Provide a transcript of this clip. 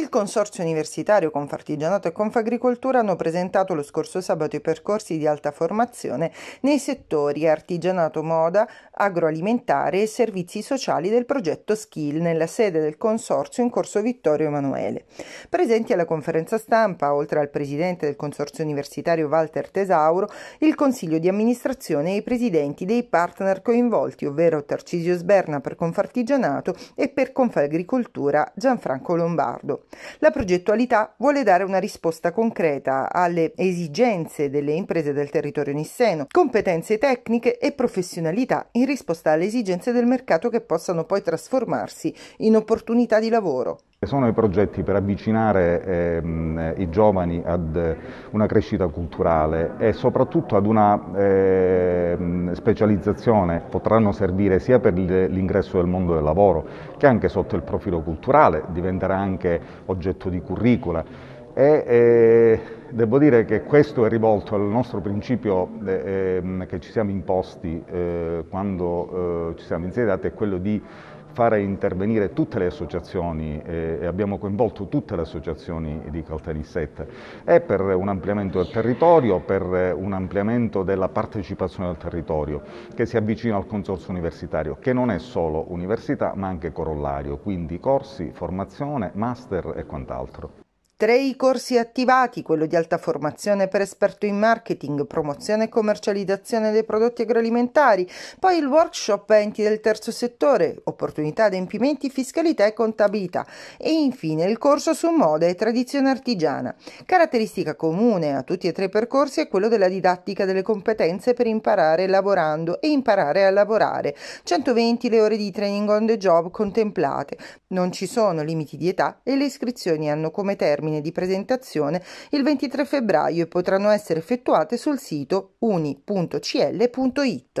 Il Consorzio Universitario Confartigianato e Confagricoltura hanno presentato lo scorso sabato i percorsi di alta formazione nei settori artigianato moda, agroalimentare e servizi sociali del progetto Skill nella sede del Consorzio in Corso Vittorio Emanuele. Presenti alla conferenza stampa, oltre al presidente del Consorzio Universitario Walter Tesauro, il consiglio di amministrazione e i presidenti dei partner coinvolti, ovvero Tarcisio Sberna per Confartigianato e per Confagricoltura Gianfranco Lombardo. La progettualità vuole dare una risposta concreta alle esigenze delle imprese del territorio nisseno, competenze tecniche e professionalità in risposta alle esigenze del mercato che possano poi trasformarsi in opportunità di lavoro. Sono i progetti per avvicinare ehm, i giovani ad una crescita culturale e soprattutto ad una ehm, specializzazione potranno servire sia per l'ingresso del mondo del lavoro che anche sotto il profilo culturale, diventerà anche oggetto di curricula e eh, devo dire che questo è rivolto al nostro principio eh, ehm, che ci siamo imposti eh, quando eh, ci siamo insediati, è quello di fare intervenire tutte le associazioni e abbiamo coinvolto tutte le associazioni di Caltanissetta. È per un ampliamento del territorio, per un ampliamento della partecipazione al territorio che si avvicina al consorzio universitario, che non è solo università ma anche corollario, quindi corsi, formazione, master e quant'altro. Tre i corsi attivati, quello di alta formazione per esperto in marketing, promozione e commercializzazione dei prodotti agroalimentari, poi il workshop enti del terzo settore, opportunità, adempimenti, fiscalità e contabilità e infine il corso su moda e tradizione artigiana. Caratteristica comune a tutti e tre i percorsi è quello della didattica delle competenze per imparare lavorando e imparare a lavorare. 120 le ore di training on the job contemplate. Non ci sono limiti di età e le iscrizioni hanno come termine termine di presentazione il 23 febbraio e potranno essere effettuate sul sito uni.cl.it.